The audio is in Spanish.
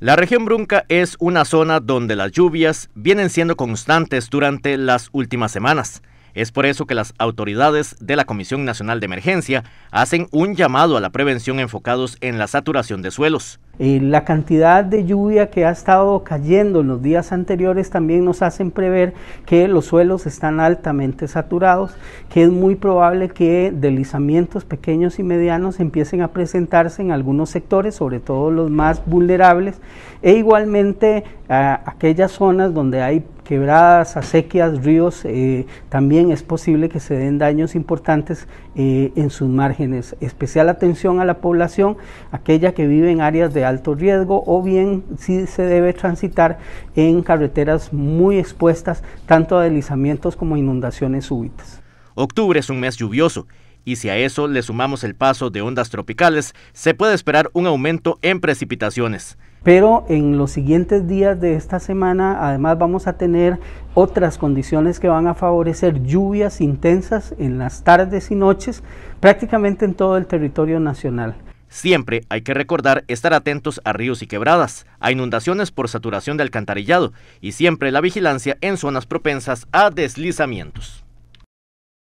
La región Brunca es una zona donde las lluvias vienen siendo constantes durante las últimas semanas. Es por eso que las autoridades de la Comisión Nacional de Emergencia hacen un llamado a la prevención enfocados en la saturación de suelos. la cantidad de lluvia que ha estado cayendo en los días anteriores también nos hacen prever que los suelos están altamente saturados, que es muy probable que deslizamientos pequeños y medianos empiecen a presentarse en algunos sectores, sobre todo los más vulnerables, e igualmente ah, aquellas zonas donde hay quebradas, acequias, ríos, eh, también es posible que se den daños importantes eh, en sus márgenes. Especial atención a la población, aquella que vive en áreas de alto riesgo o bien si se debe transitar en carreteras muy expuestas tanto a deslizamientos como a inundaciones súbitas. Octubre es un mes lluvioso y si a eso le sumamos el paso de ondas tropicales, se puede esperar un aumento en precipitaciones. Pero en los siguientes días de esta semana además vamos a tener otras condiciones que van a favorecer lluvias intensas en las tardes y noches prácticamente en todo el territorio nacional. Siempre hay que recordar estar atentos a ríos y quebradas, a inundaciones por saturación de alcantarillado y siempre la vigilancia en zonas propensas a deslizamientos.